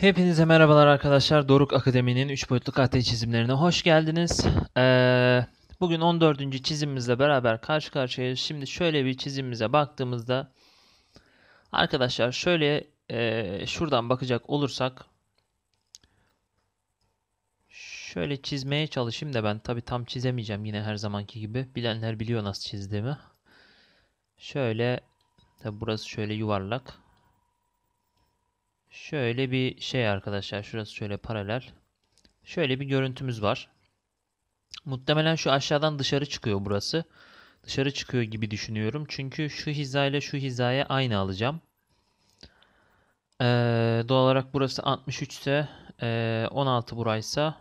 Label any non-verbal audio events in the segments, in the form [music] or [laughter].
Hepinize merhabalar arkadaşlar. Doruk Akademi'nin 3 boyutlu KT çizimlerine hoş geldiniz. Ee, bugün 14. çizimimizle beraber karşı karşıyayız. Şimdi şöyle bir çizimimize baktığımızda arkadaşlar şöyle e, şuradan bakacak olursak şöyle çizmeye çalışayım da ben tabi tam çizemeyeceğim yine her zamanki gibi. Bilenler biliyor nasıl çizdiğimi. Şöyle tabi burası şöyle yuvarlak. Şöyle bir şey arkadaşlar. Şurası şöyle paralel. Şöyle bir görüntümüz var. Muhtemelen şu aşağıdan dışarı çıkıyor burası. Dışarı çıkıyor gibi düşünüyorum. Çünkü şu hizayla şu hizaya aynı alacağım. Ee, doğal olarak burası 63 ise 16 e, buraysa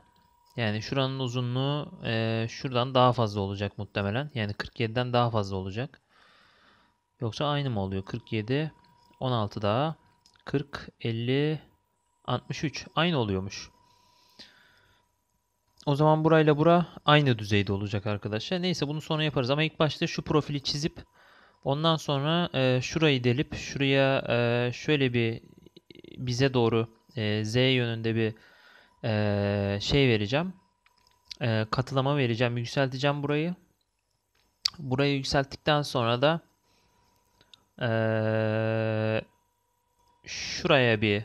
yani şuranın uzunluğu e, şuradan daha fazla olacak muhtemelen. Yani 47'den daha fazla olacak. Yoksa aynı mı oluyor? 47 16 daha 40, 50, 63 aynı oluyormuş. O zaman burayla bura aynı düzeyde olacak arkadaşlar. Neyse bunu sonra yaparız ama ilk başta şu profili çizip ondan sonra e, şurayı delip şuraya e, şöyle bir bize doğru e, Z yönünde bir e, şey vereceğim. E, katılama vereceğim. Yükselteceğim burayı. Burayı yükselttikten sonra da eee şuraya bir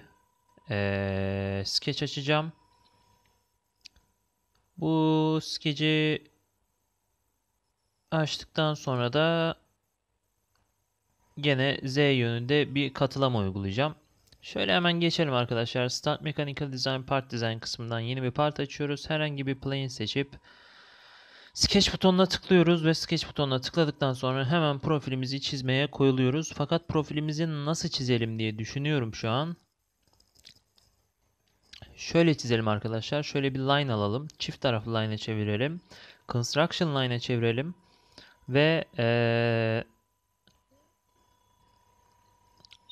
e, sketch açacağım. Bu skeci açtıktan sonra da gene Z yönünde bir katılama uygulayacağım. Şöyle hemen geçelim arkadaşlar. Start Mechanical Design Part Design kısmından yeni bir part açıyoruz. Herhangi bir plane seçip Sketch butonuna tıklıyoruz ve Sketch butonuna tıkladıktan sonra hemen profilimizi çizmeye koyuluyoruz. Fakat profilimizi nasıl çizelim diye düşünüyorum şu an. Şöyle çizelim arkadaşlar. Şöyle bir line alalım. Çift taraflı line'e çevirelim. Construction line'e çevirelim. Ve ee,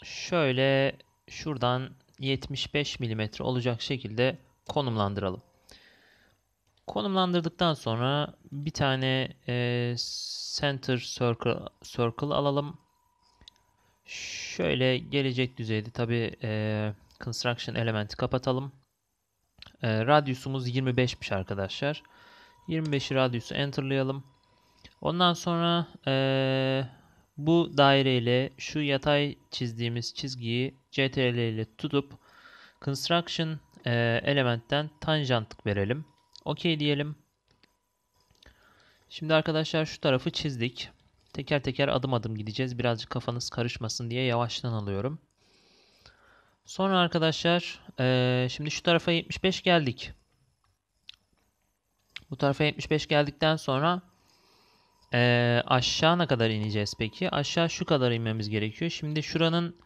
şöyle şuradan 75 mm olacak şekilde konumlandıralım. Konumlandırdıktan sonra bir tane e, center circle, circle alalım. Şöyle gelecek düzeyde tabi e, construction elementi kapatalım. E, radyusumuz 25'miş arkadaşlar. 25'i radyusu enterlayalım. Ondan sonra e, bu daireyle şu yatay çizdiğimiz çizgiyi CTRL ile tutup construction e, elementten tanjantlık verelim. Okey diyelim. Şimdi arkadaşlar şu tarafı çizdik. Teker teker adım adım gideceğiz. Birazcık kafanız karışmasın diye yavaştan alıyorum. Sonra arkadaşlar e, şimdi şu tarafa 75 geldik. Bu tarafa 75 geldikten sonra ee, aşağına kadar ineceğiz peki. Aşağı şu kadar inmemiz gerekiyor. Şimdi şuranın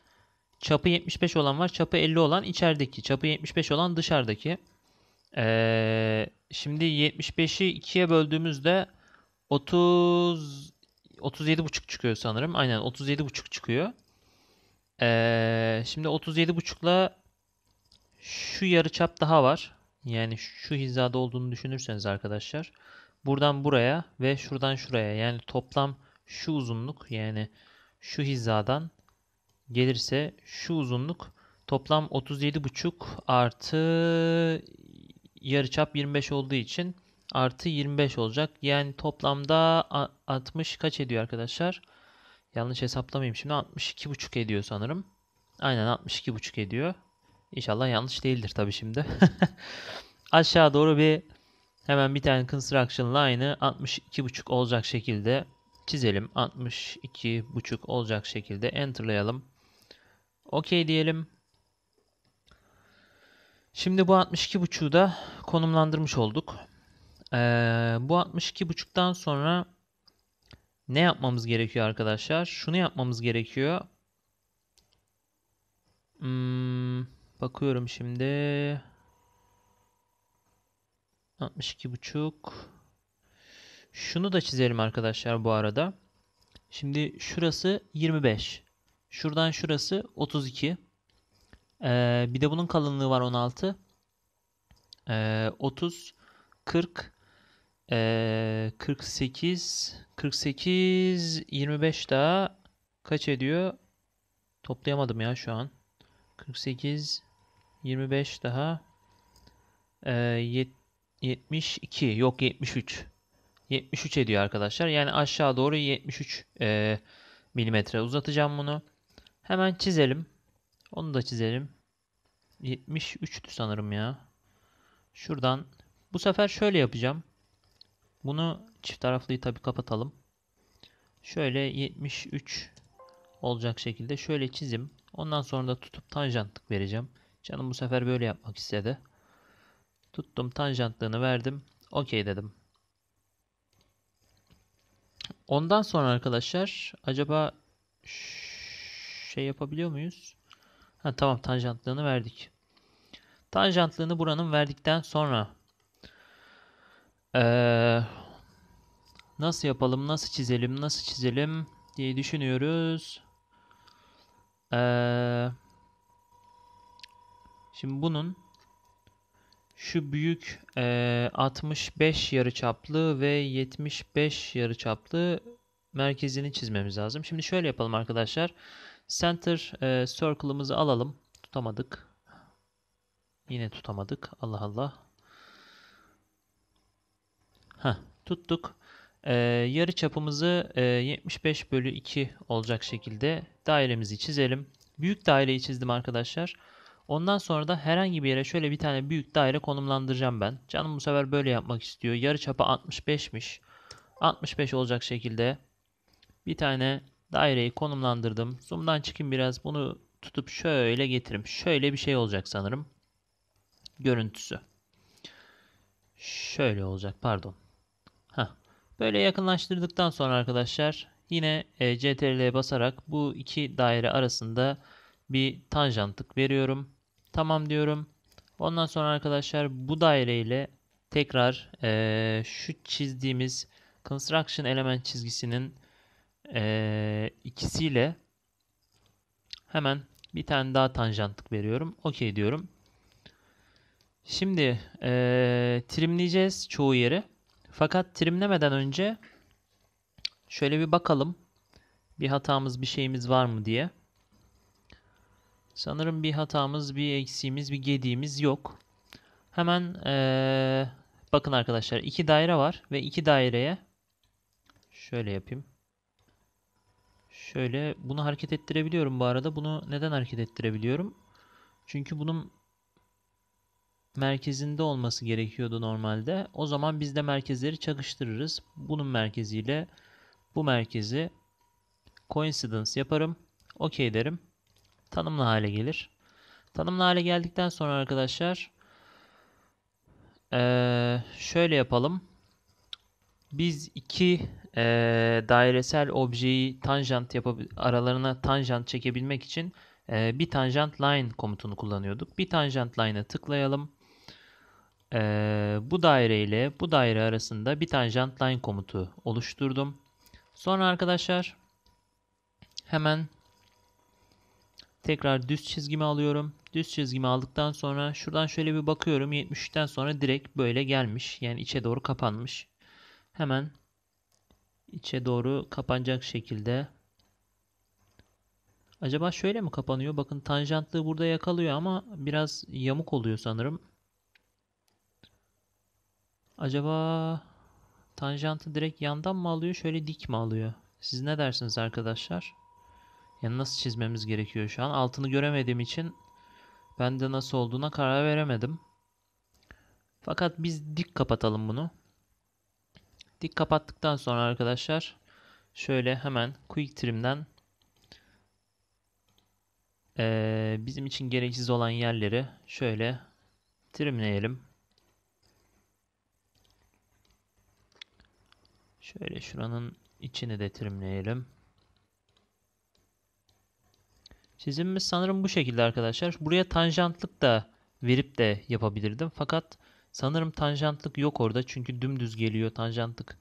çapı 75 olan var. Çapı 50 olan içerideki. Çapı 75 olan dışarıdaki. Ee, Şimdi 75'i 2'ye böldüğümüzde 30 37,5 çıkıyor sanırım. Aynen 37,5 çıkıyor. Ee, şimdi 37,5 ile şu yarıçap daha var. Yani şu hizada olduğunu düşünürseniz arkadaşlar. Buradan buraya ve şuradan şuraya. Yani toplam şu uzunluk yani şu hizadan gelirse şu uzunluk toplam 37,5 artı Yarı çap 25 olduğu için artı 25 olacak. Yani toplamda 60 kaç ediyor arkadaşlar? Yanlış hesaplamayayım şimdi 62,5 ediyor sanırım. Aynen 62,5 ediyor. İnşallah yanlış değildir tabi şimdi. [laughs] Aşağı doğru bir hemen bir tane construction line'ı 62,5 olacak şekilde çizelim. 62,5 olacak şekilde enterlayalım. Okey diyelim. Şimdi bu 62.5'u da konumlandırmış olduk. Ee, bu 62.5'tan sonra ne yapmamız gerekiyor arkadaşlar? Şunu yapmamız gerekiyor. Hmm, bakıyorum şimdi. 62.5 Şunu da çizelim arkadaşlar bu arada. Şimdi şurası 25. Şuradan şurası 32. Ee, bir de bunun kalınlığı var 16. Ee, 30, 40, e, 48, 48, 25 daha kaç ediyor? Toplayamadım ya şu an. 48, 25 daha e, ee, 72 yok 73. 73 ediyor arkadaşlar. Yani aşağı doğru 73 e, ee, milimetre uzatacağım bunu. Hemen çizelim. Onu da çizelim. 73'tü sanırım ya. Şuradan bu sefer şöyle yapacağım. Bunu çift taraflıyı tabi kapatalım. Şöyle 73 olacak şekilde şöyle çizim. Ondan sonra da tutup tanjantlık vereceğim. Canım bu sefer böyle yapmak istedi. Tuttum tanjantlığını verdim. Okey dedim. Ondan sonra arkadaşlar acaba şey yapabiliyor muyuz? Ha, tamam tanjantlığını verdik. Tanjantlığını buranın verdikten sonra ee, nasıl yapalım, nasıl çizelim, nasıl çizelim diye düşünüyoruz. Ee, şimdi bunun şu büyük e, 65 yarıçaplı ve 75 yarıçaplı merkezini çizmemiz lazım. Şimdi şöyle yapalım arkadaşlar. Arkadaşlar Center e, circle'ımızı alalım. Tutamadık. Yine tutamadık. Allah Allah. Ha, tuttuk. Ee, yarı çapımızı e, 75 bölü 2 olacak şekilde dairemizi çizelim. Büyük daireyi çizdim arkadaşlar. Ondan sonra da herhangi bir yere şöyle bir tane büyük daire konumlandıracağım ben. Canım bu sefer böyle yapmak istiyor. Yarı çapı 65'miş. 65 olacak şekilde bir tane Daireyi konumlandırdım. Zoom'dan çıkın biraz. Bunu tutup şöyle getirim. Şöyle bir şey olacak sanırım. Görüntüsü. Şöyle olacak pardon. Heh. Böyle yakınlaştırdıktan sonra arkadaşlar yine e, CTRL'ye basarak bu iki daire arasında bir tanjantlık veriyorum. Tamam diyorum. Ondan sonra arkadaşlar bu daire ile tekrar e, şu çizdiğimiz construction element çizgisinin e, ikisiyle hemen bir tane daha tanjantlık veriyorum. Okey diyorum. Şimdi e, trimleyeceğiz çoğu yeri. Fakat trimlemeden önce şöyle bir bakalım. Bir hatamız bir şeyimiz var mı diye. Sanırım bir hatamız, bir eksiğimiz, bir gediğimiz yok. Hemen ee, bakın arkadaşlar iki daire var ve iki daireye şöyle yapayım. Şöyle bunu hareket ettirebiliyorum bu arada. Bunu neden hareket ettirebiliyorum? Çünkü bunun merkezinde olması gerekiyordu normalde. O zaman biz de merkezleri çakıştırırız. Bunun merkeziyle bu merkezi coincidence yaparım. OK derim. Tanımlı hale gelir. Tanımlı hale geldikten sonra arkadaşlar şöyle yapalım. Biz iki e, dairesel objeyi tanjant yapıp aralarına tanjant çekebilmek için e, bir tanjant line komutunu kullanıyorduk. Bir tanjant line'a tıklayalım. E, bu daire ile bu daire arasında bir tanjant line komutu oluşturdum. Sonra arkadaşlar hemen tekrar düz çizgimi alıyorum. Düz çizgimi aldıktan sonra şuradan şöyle bir bakıyorum. 73'ten sonra direkt böyle gelmiş. Yani içe doğru kapanmış hemen içe doğru kapanacak şekilde. Acaba şöyle mi kapanıyor? Bakın tanjantlığı burada yakalıyor ama biraz yamuk oluyor sanırım. Acaba tanjantı direkt yandan mı alıyor şöyle dik mi alıyor? Siz ne dersiniz arkadaşlar? Yani nasıl çizmemiz gerekiyor şu an? Altını göremediğim için ben de nasıl olduğuna karar veremedim. Fakat biz dik kapatalım bunu. Dik kapattıktan sonra arkadaşlar şöyle hemen quick trim'den e, bizim için gereksiz olan yerleri şöyle trimleyelim. Şöyle şuranın içini de trimleyelim. Çizimimiz sanırım bu şekilde arkadaşlar. Buraya tanjantlık da verip de yapabilirdim. Fakat Sanırım tanjantlık yok orada çünkü dümdüz geliyor. Tanjantlık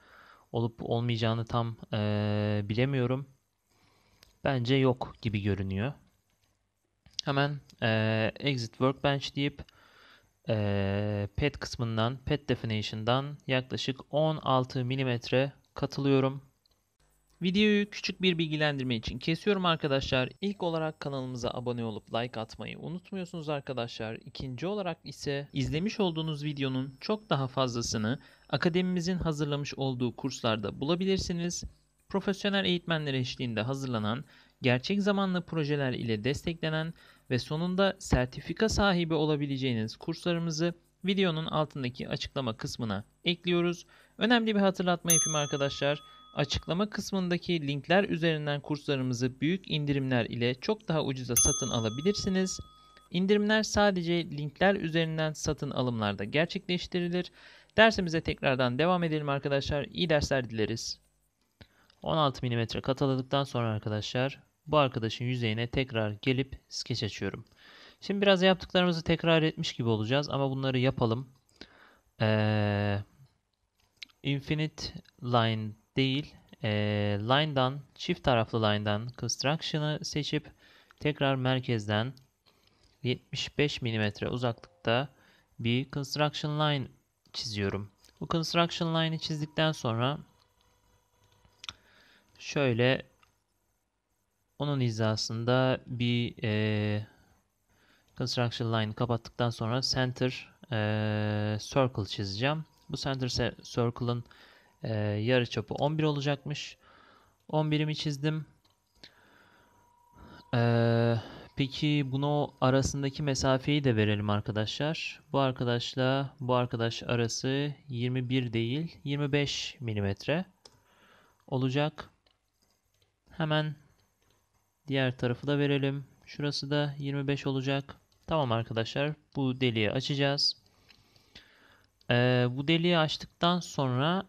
olup olmayacağını tam ee, bilemiyorum. Bence yok gibi görünüyor. Hemen ee, Exit Workbench deyip ee, Pet kısmından, Pet Definition'dan yaklaşık 16 mm katılıyorum. Videoyu küçük bir bilgilendirme için kesiyorum arkadaşlar. İlk olarak kanalımıza abone olup like atmayı unutmuyorsunuz arkadaşlar. İkinci olarak ise izlemiş olduğunuz videonun çok daha fazlasını akademimizin hazırlamış olduğu kurslarda bulabilirsiniz. Profesyonel eğitmenler eşliğinde hazırlanan, gerçek zamanlı projeler ile desteklenen ve sonunda sertifika sahibi olabileceğiniz kurslarımızı videonun altındaki açıklama kısmına ekliyoruz. Önemli bir hatırlatma yapayım arkadaşlar. Açıklama kısmındaki linkler üzerinden kurslarımızı büyük indirimler ile çok daha ucuza satın alabilirsiniz. İndirimler sadece linkler üzerinden satın alımlarda gerçekleştirilir. Dersimize tekrardan devam edelim arkadaşlar. İyi dersler dileriz. 16 mm kataladıktan sonra arkadaşlar bu arkadaşın yüzeyine tekrar gelip skeç açıyorum. Şimdi biraz yaptıklarımızı tekrar etmiş gibi olacağız ama bunları yapalım. Ee, infinite line değil e, line'dan çift taraflı line'dan construction'ı seçip tekrar merkezden 75 mm uzaklıkta bir construction line çiziyorum. Bu construction line'ı çizdikten sonra şöyle onun hizasında bir e, construction line kapattıktan sonra center e, circle çizeceğim. Bu center circle'ın e, yarı çapı 11 olacakmış. 11'imi çizdim. Ee, peki bunu arasındaki mesafeyi de verelim arkadaşlar. Bu arkadaşla bu arkadaş arası 21 değil 25 milimetre olacak. Hemen diğer tarafı da verelim. Şurası da 25 olacak. Tamam arkadaşlar bu deliği açacağız. Ee, bu deliği açtıktan sonra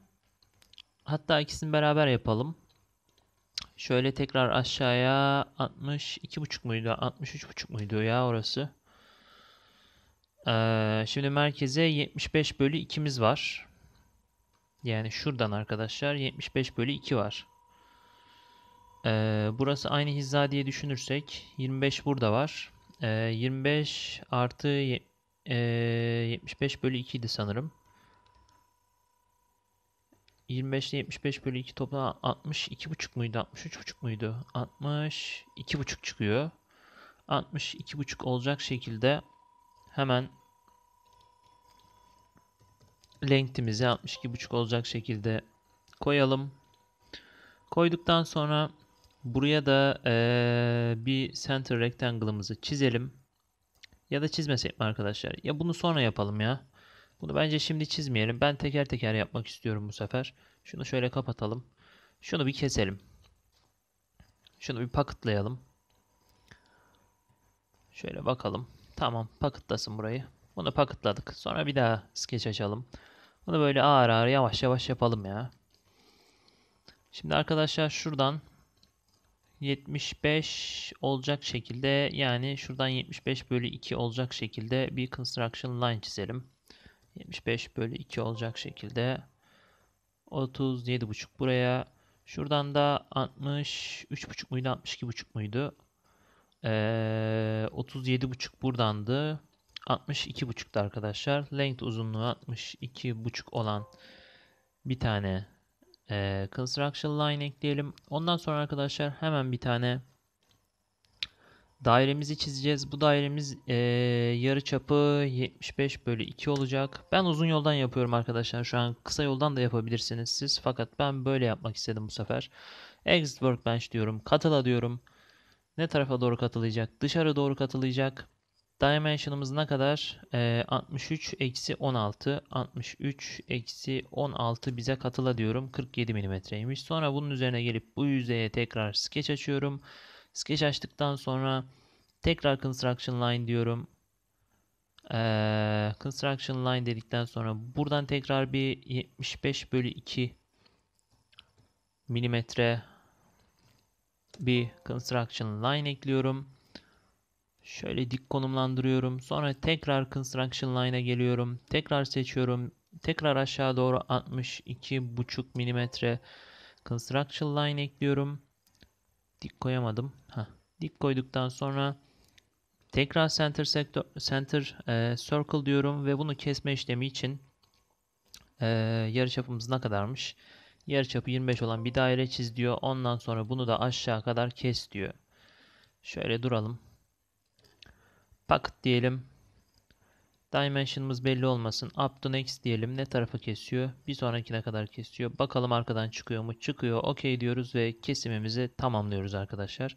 Hatta ikisini beraber yapalım. Şöyle tekrar aşağıya 62,5 muydu? 63,5 muydu ya orası? Ee, şimdi merkeze 75 bölü 2'miz var. Yani şuradan arkadaşlar 75 bölü 2 var. Ee, burası aynı hizada diye düşünürsek 25 burada var. Ee, 25 artı e, 75 ee, bölü 2 idi sanırım. 25 ile 75 bölü 2 toplam buçuk muydu? 63 buçuk muydu? buçuk çıkıyor. buçuk olacak şekilde hemen length'imizi buçuk olacak şekilde koyalım. Koyduktan sonra buraya da ee, bir center rectangle'ımızı çizelim. Ya da çizmesek mi arkadaşlar? Ya bunu sonra yapalım ya. Bunu bence şimdi çizmeyelim. Ben teker teker yapmak istiyorum bu sefer. Şunu şöyle kapatalım. Şunu bir keselim. Şunu bir paketlayalım. Şöyle bakalım. Tamam paketlasın burayı. Bunu paketladık. Sonra bir daha sketch açalım. Bunu böyle ağır ağır yavaş yavaş yapalım ya. Şimdi arkadaşlar şuradan 75 olacak şekilde yani şuradan 75 bölü 2 olacak şekilde bir construction line çizelim. 75 bölü 2 olacak şekilde 37,5 buraya. Şuradan da 63,5 muydu 62,5 muydu? Ee, 37,5 buradandı. 62,5'da arkadaşlar. Length uzunluğu 62,5 olan bir tane e, construction line ekleyelim. Ondan sonra arkadaşlar hemen bir tane Dairemizi çizeceğiz. Bu dairemiz e, yarı çapı 75 bölü 2 olacak. Ben uzun yoldan yapıyorum arkadaşlar. Şu an kısa yoldan da yapabilirsiniz siz. Fakat ben böyle yapmak istedim bu sefer. Exit Workbench diyorum. Katıla diyorum. Ne tarafa doğru katılacak? Dışarı doğru katılacak. Dimension'ımız ne kadar? E, 63 eksi 16. 63 eksi 16 bize katıla diyorum. 47 milimetreymiş. Sonra bunun üzerine gelip bu yüzeye tekrar sketch açıyorum. Sketch açtıktan sonra tekrar construction line diyorum. Ee, construction line dedikten sonra buradan tekrar bir 75 bölü 2 milimetre bir construction line ekliyorum. Şöyle dik konumlandırıyorum. Sonra tekrar construction line'a geliyorum. Tekrar seçiyorum. Tekrar aşağı doğru 62,5 milimetre construction line ekliyorum. Dik koyamadım. Heh. Dik koyduktan sonra tekrar center, sector, center e, circle diyorum ve bunu kesme işlemi için e, yarıçapımız ne kadarmış? Yarıçapı 25 olan bir daire çiz diyor. Ondan sonra bunu da aşağı kadar kes diyor. Şöyle duralım. Paket diyelim. Dimension'ımız belli olmasın. Up to next diyelim. Ne tarafa kesiyor? Bir sonrakine kadar kesiyor. Bakalım arkadan çıkıyor mu? Çıkıyor. Okey diyoruz ve kesimimizi tamamlıyoruz arkadaşlar.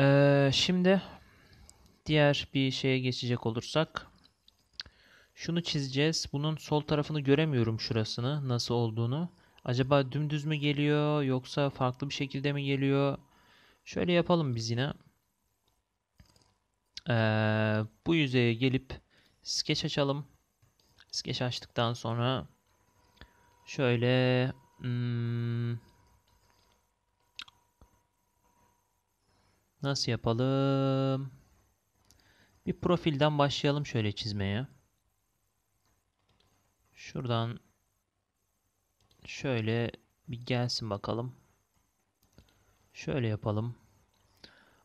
Ee, şimdi diğer bir şeye geçecek olursak. Şunu çizeceğiz. Bunun sol tarafını göremiyorum şurasını. Nasıl olduğunu. Acaba dümdüz mü geliyor yoksa farklı bir şekilde mi geliyor? Şöyle yapalım biz yine. Ee, bu yüzeye gelip sketch açalım. Sketch açtıktan sonra şöyle hmm, nasıl yapalım? Bir profilden başlayalım şöyle çizmeye. Şuradan şöyle bir gelsin bakalım. Şöyle yapalım.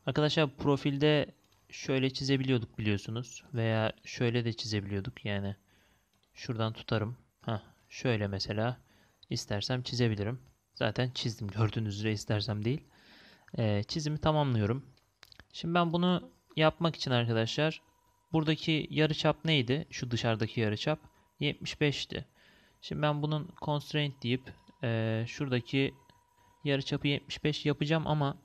Arkadaşlar profilde şöyle çizebiliyorduk biliyorsunuz. Veya şöyle de çizebiliyorduk yani. Şuradan tutarım. Heh, şöyle mesela istersem çizebilirim. Zaten çizdim [laughs] gördüğünüz üzere istersem değil. Ee, çizimi tamamlıyorum. Şimdi ben bunu yapmak için arkadaşlar buradaki yarıçap neydi? Şu dışarıdaki yarıçap 75'ti. Şimdi ben bunun constraint deyip e, şuradaki yarıçapı 75 yapacağım ama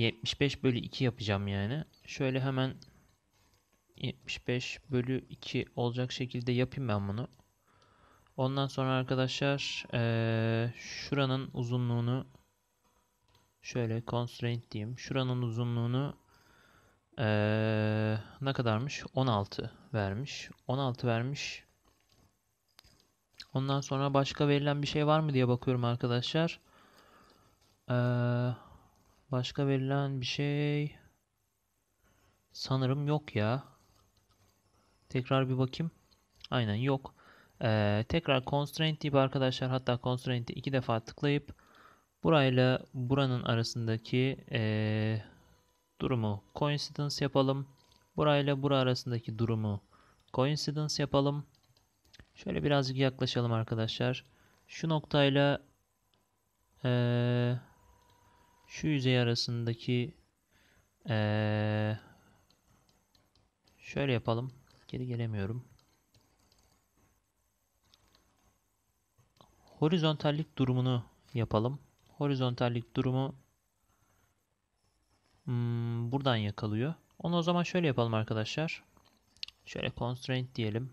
75 bölü 2 yapacağım yani. Şöyle hemen 75 bölü 2 olacak şekilde yapayım ben bunu. Ondan sonra arkadaşlar ee, şuranın uzunluğunu şöyle constraint diyeyim. Şuranın uzunluğunu ee, ne kadarmış? 16 vermiş. 16 vermiş. Ondan sonra başka verilen bir şey var mı diye bakıyorum arkadaşlar. Eee Başka verilen bir şey sanırım yok ya. Tekrar bir bakayım. Aynen yok. Ee, tekrar constraint deyip arkadaşlar hatta constraint'i iki defa tıklayıp burayla buranın arasındaki ee, durumu coincidence yapalım. Burayla bura arasındaki durumu coincidence yapalım. Şöyle birazcık yaklaşalım arkadaşlar. Şu noktayla ee, şu yüzey arasındaki ee, şöyle yapalım. Geri gelemiyorum. Horizontallik durumunu yapalım. Horizontallik durumu hmm, buradan yakalıyor. Onu o zaman şöyle yapalım arkadaşlar. Şöyle constraint diyelim.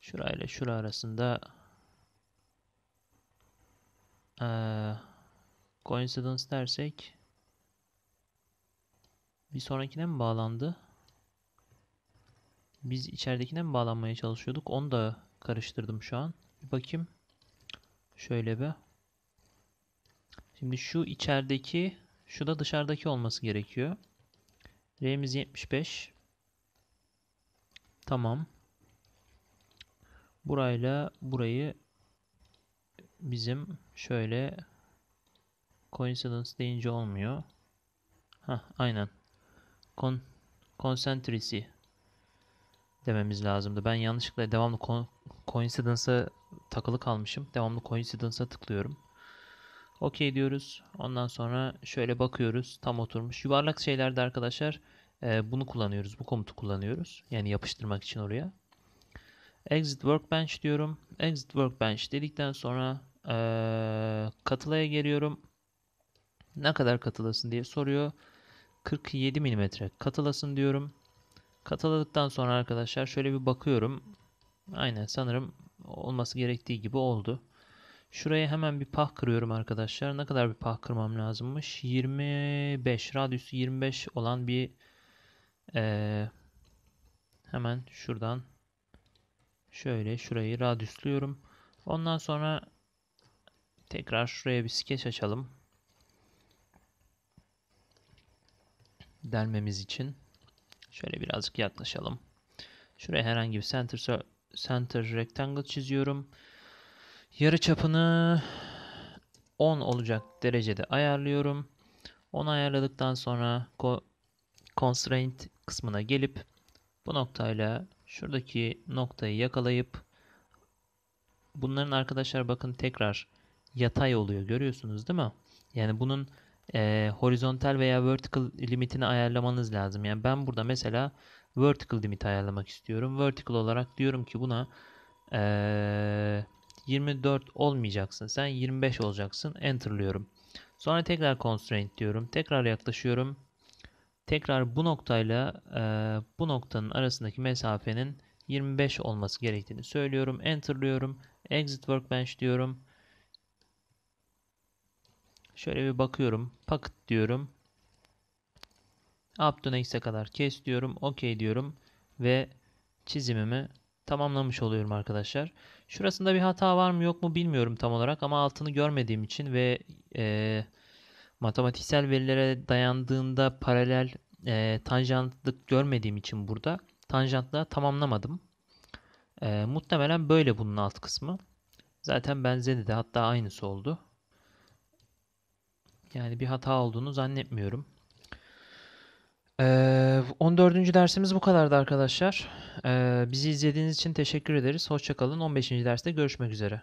Şurayla şura arasında ee, Coincidence dersek bir sonrakine mi bağlandı? Biz içeridekine mi bağlanmaya çalışıyorduk? Onu da karıştırdım şu an. Bir bakayım. Şöyle bir. Şimdi şu içerideki, şu da dışarıdaki olması gerekiyor. R'miz 75. Tamam. Burayla burayı bizim şöyle Coincidence deyince olmuyor. Ha, aynen. Kon concentracy dememiz lazımdı. Ben yanlışlıkla devamlı kon coincidence'a takılı kalmışım. Devamlı coincidence'a tıklıyorum. Okey diyoruz. Ondan sonra şöyle bakıyoruz. Tam oturmuş. Yuvarlak şeylerde arkadaşlar e, bunu kullanıyoruz. Bu komutu kullanıyoruz. Yani yapıştırmak için oraya. Exit Workbench diyorum. Exit Workbench dedikten sonra e, katılaya geliyorum. Ne kadar katılasın diye soruyor. 47 mm katılasın diyorum. Katıladıktan sonra arkadaşlar şöyle bir bakıyorum. Aynen sanırım olması gerektiği gibi oldu. Şuraya hemen bir pah kırıyorum arkadaşlar. Ne kadar bir pah kırmam lazımmış? 25 radyüsü 25 olan bir ee, hemen şuradan şöyle şurayı radyüslüyorum. Ondan sonra tekrar şuraya bir skeç açalım. delmemiz için şöyle birazcık yaklaşalım. Şuraya herhangi bir center, center rectangle çiziyorum. Yarı çapını 10 olacak derecede ayarlıyorum. 10 ayarladıktan sonra constraint kısmına gelip bu noktayla şuradaki noktayı yakalayıp bunların arkadaşlar bakın tekrar yatay oluyor görüyorsunuz değil mi? Yani bunun e, horizontal veya vertical limitini ayarlamanız lazım. Yani ben burada mesela vertical limit ayarlamak istiyorum. Vertical olarak diyorum ki buna e, 24 olmayacaksın. Sen 25 olacaksın. Enter'lıyorum. Sonra tekrar constraint diyorum. Tekrar yaklaşıyorum. Tekrar bu noktayla e, bu noktanın arasındaki mesafenin 25 olması gerektiğini söylüyorum. Enter'lıyorum. Exit workbench diyorum. Şöyle bir bakıyorum. Paket diyorum. Up to next'e kadar kes diyorum. OK diyorum. Ve çizimimi tamamlamış oluyorum arkadaşlar. Şurasında bir hata var mı yok mu bilmiyorum tam olarak ama altını görmediğim için ve e, matematiksel verilere dayandığında paralel e, tanjantlık görmediğim için burada tanjantla tamamlamadım. E, muhtemelen böyle bunun alt kısmı. Zaten benzedi de hatta aynısı oldu. Yani bir hata olduğunu zannetmiyorum. Ee, 14. dersimiz bu kadardı arkadaşlar. Ee, bizi izlediğiniz için teşekkür ederiz. Hoşçakalın. 15. derste görüşmek üzere.